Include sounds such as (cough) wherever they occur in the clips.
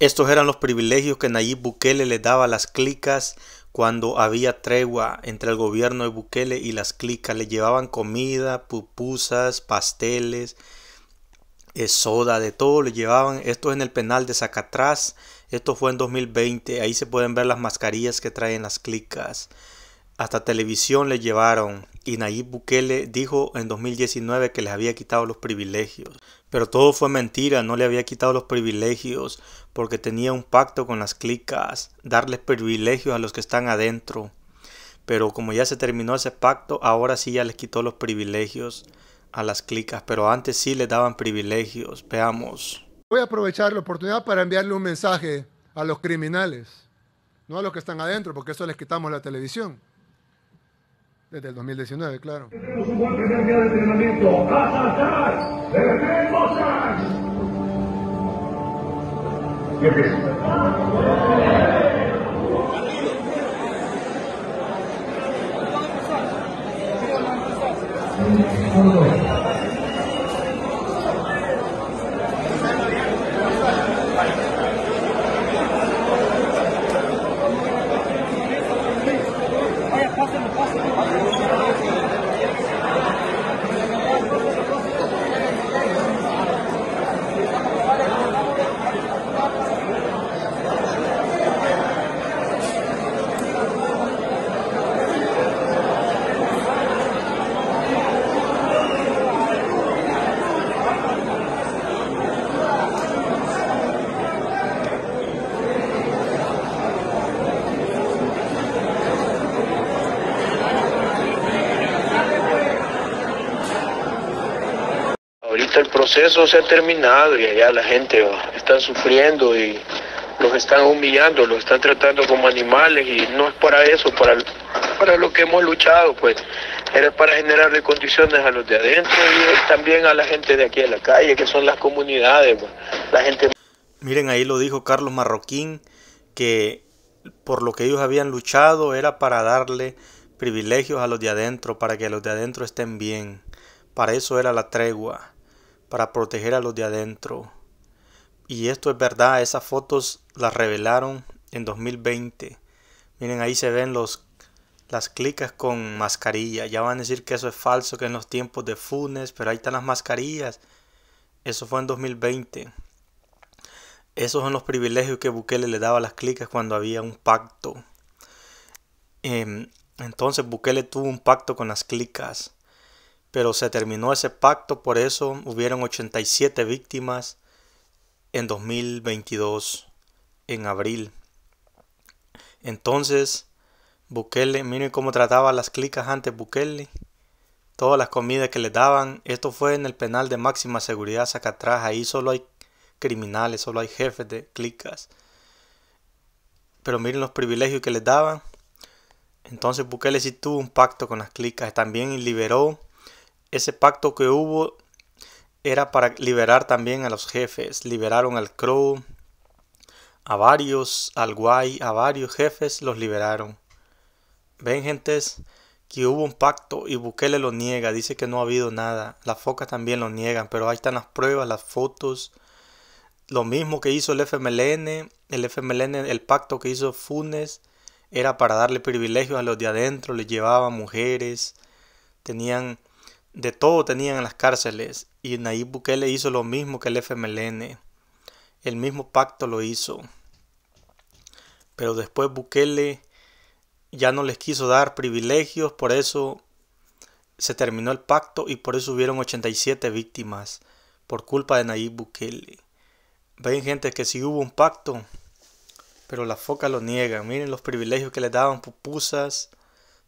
Estos eran los privilegios que Nayib Bukele le daba a las clicas cuando había tregua entre el gobierno de Bukele y las clicas. Le llevaban comida, pupusas, pasteles, eh, soda, de todo le llevaban. Esto es en el penal de Zacatrás. Esto fue en 2020. Ahí se pueden ver las mascarillas que traen las clicas. Hasta televisión le llevaron. Y Nayib Bukele dijo en 2019 que les había quitado los privilegios. Pero todo fue mentira, no le había quitado los privilegios, porque tenía un pacto con las clicas, darles privilegios a los que están adentro. Pero como ya se terminó ese pacto, ahora sí ya les quitó los privilegios a las clicas, pero antes sí les daban privilegios. Veamos. Voy a aprovechar la oportunidad para enviarle un mensaje a los criminales, no a los que están adentro, porque eso les quitamos la televisión. Desde el 2019, claro. Tenemos un buen primer día de entrenamiento. el proceso se ha terminado y allá la gente oh, está sufriendo y los están humillando, los están tratando como animales y no es para eso, para, para lo que hemos luchado, pues era para generarle condiciones a los de adentro y también a la gente de aquí de la calle, que son las comunidades, pues. la gente... Miren, ahí lo dijo Carlos Marroquín, que por lo que ellos habían luchado era para darle privilegios a los de adentro, para que los de adentro estén bien. Para eso era la tregua para proteger a los de adentro. Y esto es verdad, esas fotos las revelaron en 2020. Miren, ahí se ven los, las clicas con mascarilla. Ya van a decir que eso es falso, que en los tiempos de Funes, pero ahí están las mascarillas. Eso fue en 2020. Esos son los privilegios que Bukele le daba a las clicas cuando había un pacto. Em, entonces Bukele tuvo un pacto con las clicas pero se terminó ese pacto, por eso hubieron 87 víctimas en 2022, en abril. Entonces, Bukele, miren cómo trataba las clicas antes Bukele, todas las comidas que le daban, esto fue en el penal de máxima seguridad Sacatrás, ahí solo hay criminales, solo hay jefes de clicas. Pero miren los privilegios que les daban. Entonces Bukele sí tuvo un pacto con las clicas, también liberó ese pacto que hubo era para liberar también a los jefes. Liberaron al Crow, a varios, al Guay, a varios jefes los liberaron. Ven, gentes, que hubo un pacto y Bukele lo niega, dice que no ha habido nada. Las focas también lo niegan, pero ahí están las pruebas, las fotos. Lo mismo que hizo el FMLN, el FMLN, el pacto que hizo Funes era para darle privilegios a los de adentro, les llevaban mujeres, tenían de todo tenían en las cárceles y Nayib Bukele hizo lo mismo que el FMLN. El mismo pacto lo hizo. Pero después Bukele ya no les quiso dar privilegios, por eso se terminó el pacto y por eso hubieron 87 víctimas por culpa de Nayib Bukele. Ven gente que sí hubo un pacto, pero la foca lo niega Miren los privilegios que le daban, pupusas,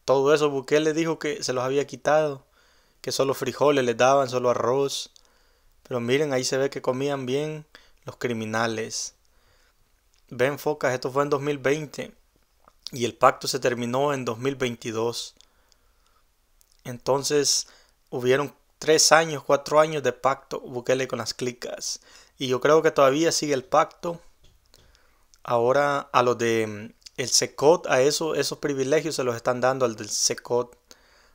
todo eso. Bukele dijo que se los había quitado que solo frijoles les daban, solo arroz. Pero miren, ahí se ve que comían bien los criminales. Ven, Focas, esto fue en 2020 y el pacto se terminó en 2022. Entonces hubieron tres años, cuatro años de pacto Bukele con las clicas. Y yo creo que todavía sigue el pacto. Ahora a lo de mm, el SECOT, a eso, esos privilegios se los están dando al del SECOT.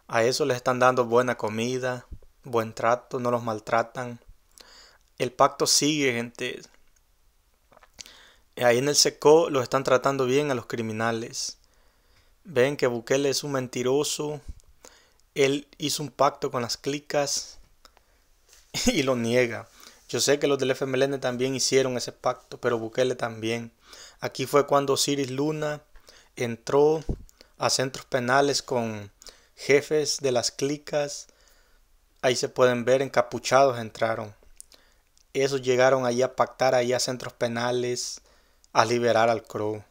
A eso les están dando buena comida, buen trato, no los maltratan. El pacto sigue, gente. Ahí en el SECO los están tratando bien a los criminales. Ven que Bukele es un mentiroso. Él hizo un pacto con las clicas (laughs) y lo niega. Yo sé que los del FMLN también hicieron ese pacto, pero Bukele también. Aquí fue cuando Ciris Luna entró a centros penales con jefes de las clicas, ahí se pueden ver encapuchados entraron. Esos llegaron ahí a pactar ahí a centros penales, a liberar al Crow.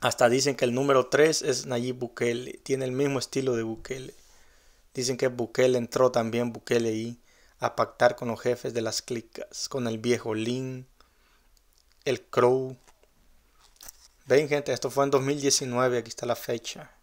Hasta dicen que el número 3 es Nayib Bukele, tiene el mismo estilo de Bukele. Dicen que Bukele entró también, Bukele ahí, a pactar con los jefes de las clicas, con el viejo Lin, el Crow. Ven gente, esto fue en 2019, aquí está la fecha.